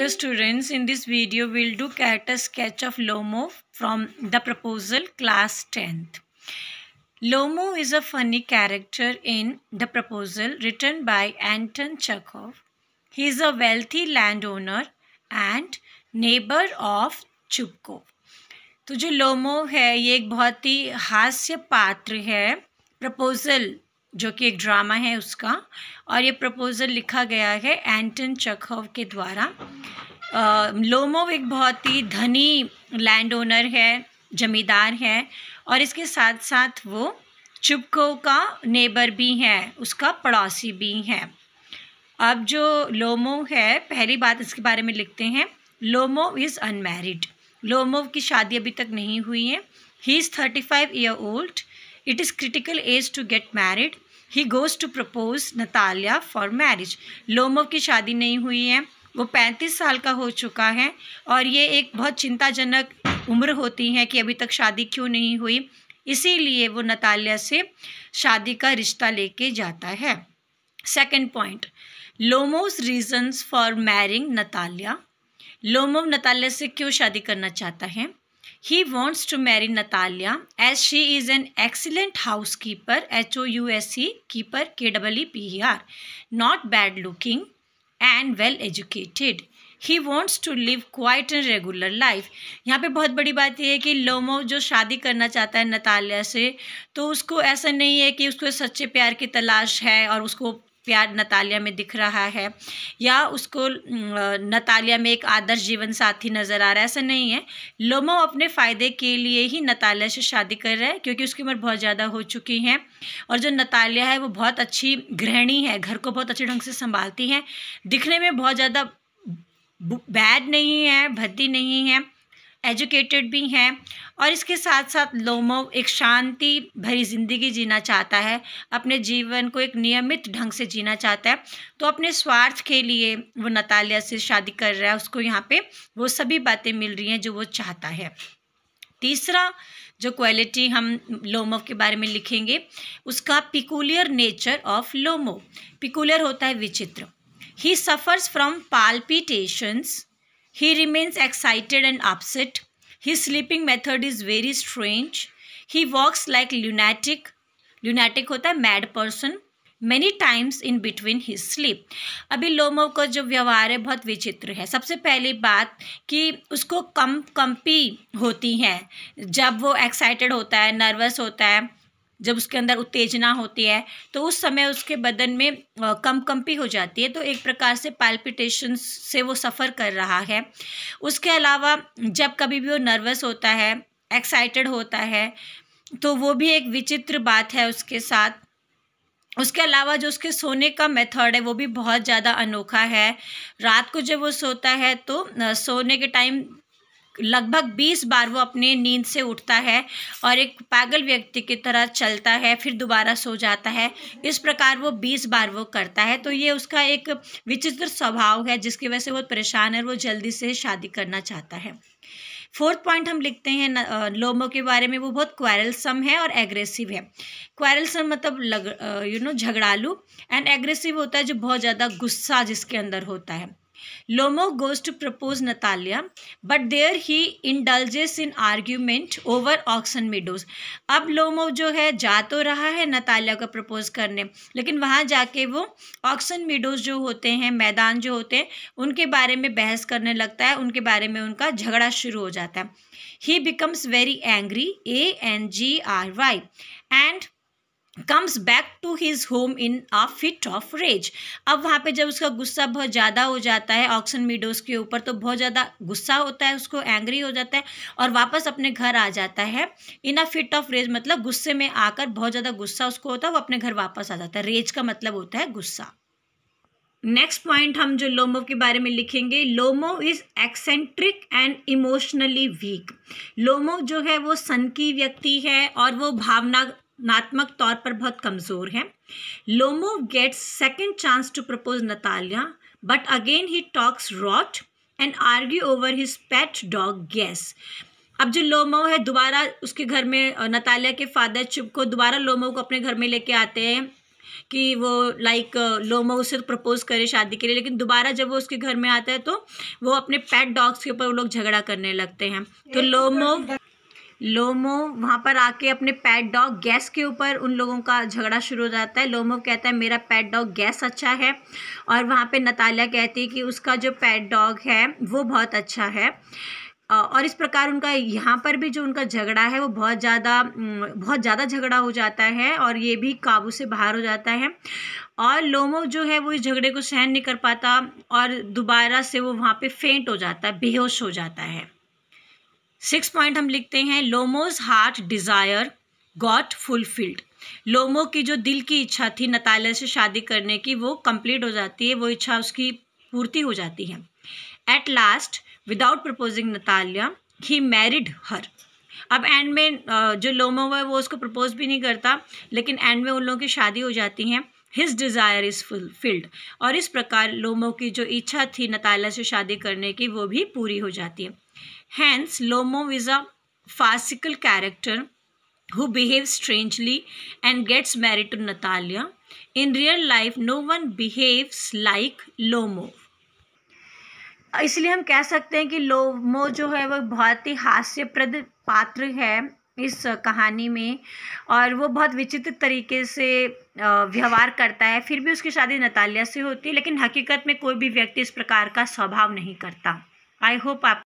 Hello students, in this video we will do character sketch of Lomo from the proposal class 10th. Lomo is a funny character in the proposal written by Anton Chekhov. He is a wealthy landowner and neighbor of Chubko. तो जो लोमो है ये एक बहुत ही हास्य पात्र है proposal जो कि एक ड्रामा है उसका और ये प्रपोज़ल लिखा गया है एंटन चखव के द्वारा लोमोव एक बहुत ही धनी लैंड ओनर है जमींदार है और इसके साथ साथ वो चुपको का नेबर भी है उसका पड़ोसी भी है अब जो लोमो है पहली बात इसके बारे में लिखते हैं लोमो इज़ अनमेरिड लोमोव की शादी अभी तक नहीं हुई है he is thirty five year old it is critical age to get married he goes to propose Natalia for marriage Lomo की शादी नहीं हुई है वो पैंतीस साल का हो चुका है और ये एक बहुत चिंताजनक उम्र होती है कि अभी तक शादी क्यों नहीं हुई इसीलिए वो नतालिया से शादी का रिश्ता लेके जाता है second point Lomo's reasons for marrying Natalia Lomo Natalia से क्यों शादी करना चाहता है He wants to marry Natalia as she is an excellent housekeeper, H O U S E, keeper, K e E P E R, not bad looking and well educated. He wants to live quite a regular life. यहाँ पे बहुत बड़ी बात यह है कि लोमो जो शादी करना चाहता है नतालिया से तो उसको ऐसा नहीं है कि उसको सच्चे प्यार की तलाश है और उसको प्यार नतालिया में दिख रहा है या उसको नतालिया में एक आदर्श जीवन साथी नज़र आ रहा है ऐसा नहीं है लोमो अपने फ़ायदे के लिए ही नतालिया से शादी कर रहा है क्योंकि उसकी उम्र बहुत ज़्यादा हो चुकी है और जो नतालिया है वो बहुत अच्छी गृहिणी है घर को बहुत अच्छे ढंग से संभालती हैं दिखने में बहुत ज़्यादा बैड नहीं है भद्दी नहीं है एजुकेटेड भी हैं और इसके साथ साथ लोमोव एक शांति भरी ज़िंदगी जीना चाहता है अपने जीवन को एक नियमित ढंग से जीना चाहता है तो अपने स्वार्थ के लिए वो नतालिया से शादी कर रहा है उसको यहाँ पे वो सभी बातें मिल रही हैं जो वो चाहता है तीसरा जो क्वालिटी हम लोमोव के बारे में लिखेंगे उसका peculiar nature of Lomo peculiar होता है विचित्र he suffers from palpitations He remains excited and upset. His sleeping method is very strange. He walks like lunatic. Lunatic hota hai mad person many times in between his sleep अभी लोमो का जो व्यवहार है बहुत विचित्र है सबसे पहली बात कि उसको कम कंपी होती हैं जब वो एक्साइटेड होता है नर्वस होता है जब उसके अंदर उत्तेजना होती है तो उस समय उसके बदन में कम कंपी हो जाती है तो एक प्रकार से पैल्पिटेशन से वो सफ़र कर रहा है उसके अलावा जब कभी भी वो नर्वस होता है एक्साइटेड होता है तो वो भी एक विचित्र बात है उसके साथ उसके अलावा जो उसके सोने का मेथड है वो भी बहुत ज़्यादा अनोखा है रात को जब वो सोता है तो सोने के टाइम लगभग 20 बार वो अपने नींद से उठता है और एक पागल व्यक्ति की तरह चलता है फिर दोबारा सो जाता है इस प्रकार वो 20 बार वो करता है तो ये उसका एक विचित्र स्वभाव है जिसकी वजह से वो परेशान है वो जल्दी से शादी करना चाहता है फोर्थ पॉइंट हम लिखते हैं लोमो के बारे में वो बहुत क्वारलसम है और एग्रेसिव है क्वारलसम मतलब लग यू नो झगड़ालू एंड एग्रेसिव होता है जो बहुत ज़्यादा गुस्सा जिसके अंदर होता है Lomo goes to propose Natalia, but there he indulges in argument over oxen meadows. अब Lomo जो है जा तो रहा है Natalia को propose करने लेकिन वहाँ जाके वो ऑक्सन meadows जो होते हैं मैदान जो होते हैं उनके बारे में बहस करने लगता है उनके बारे में उनका झगड़ा शुरू हो जाता है He becomes very angry, A N G R Y, and comes back to his home in a fit of rage अब वहाँ पे जब उसका गुस्सा बहुत ज़्यादा हो जाता है ऑक्सन मीडोज के ऊपर तो बहुत ज़्यादा गुस्सा होता है उसको एंग्री हो जाता है और वापस अपने घर आ जाता है in a fit of rage मतलब गुस्से में आकर बहुत ज़्यादा गुस्सा उसको होता है वो अपने घर वापस आ जाता है रेज का मतलब होता है गुस्सा नेक्स्ट पॉइंट हम जो लोमो के बारे में लिखेंगे Lomo is eccentric and emotionally weak Lomo जो है वो सन की व्यक्ति है और वो भावना भावनात्मक तौर पर बहुत कमज़ोर हैं Lomo gets second chance to propose Natalia but again he talks rot and argue over his pet dog Guess अब जो लोमो है दोबारा उसके घर में नतालिया के फादर चुप को दोबारा लोमो को अपने घर में लेके आते हैं कि वो लाइक लोमो उसे प्रपोज तो करे शादी के लिए लेकिन दोबारा जब वो उसके घर में आता है तो वो अपने पैट डॉग्स के ऊपर वो लोग झगड़ा करने लगते हैं तो, तो लोमो लोमो वहाँ पर आके अपने पैट डॉग गैस के ऊपर उन लोगों का झगड़ा शुरू हो जाता है लोमो कहता है मेरा पैट डॉग गैस अच्छा है और वहाँ पे नतालिया कहती है कि उसका जो पैट डॉग है वो बहुत अच्छा है और इस प्रकार उनका यहाँ पर भी जो उनका झगड़ा है वो बहुत ज़्यादा बहुत ज़्यादा झगड़ा हो जाता है और ये भी काबू से बाहर हो जाता है और लोमो जो है वो इस झगड़े को सहन नहीं कर पाता और दोबारा से वो वहाँ पे फेंट हो जाता है बेहोश हो जाता है सिक्स पॉइंट हम लिखते हैं Lomo's heart desire got fulfilled Lomo की जो दिल की इच्छा थी नताले से शादी करने की वो कंप्लीट हो जाती है वो इच्छा उसकी पूर्ति हो जाती है at last without proposing Natalia he married her अब एंड में जो लोमो है वो उसको प्रपोज भी नहीं करता लेकिन एंड में उन लोगों की शादी हो जाती है हिज डिज़ायर इज़ फुलफिल्ड और इस प्रकार लोमो की जो इच्छा थी नताला से शादी करने की वो भी पूरी हो जाती है Hence, Lomo is a farcical character who behaves strangely and gets married to Natalia. In real life, no one behaves like Lomo. इसलिए हम कह सकते हैं कि लोमो जो है वह बहुत ही हास्यप्रद पात्र है इस कहानी में और वो बहुत विचित्र तरीके से व्यवहार करता है फिर भी उसकी शादी नतालिया से होती है लेकिन हकीकत में कोई भी व्यक्ति इस प्रकार का स्वभाव नहीं करता आई होप आप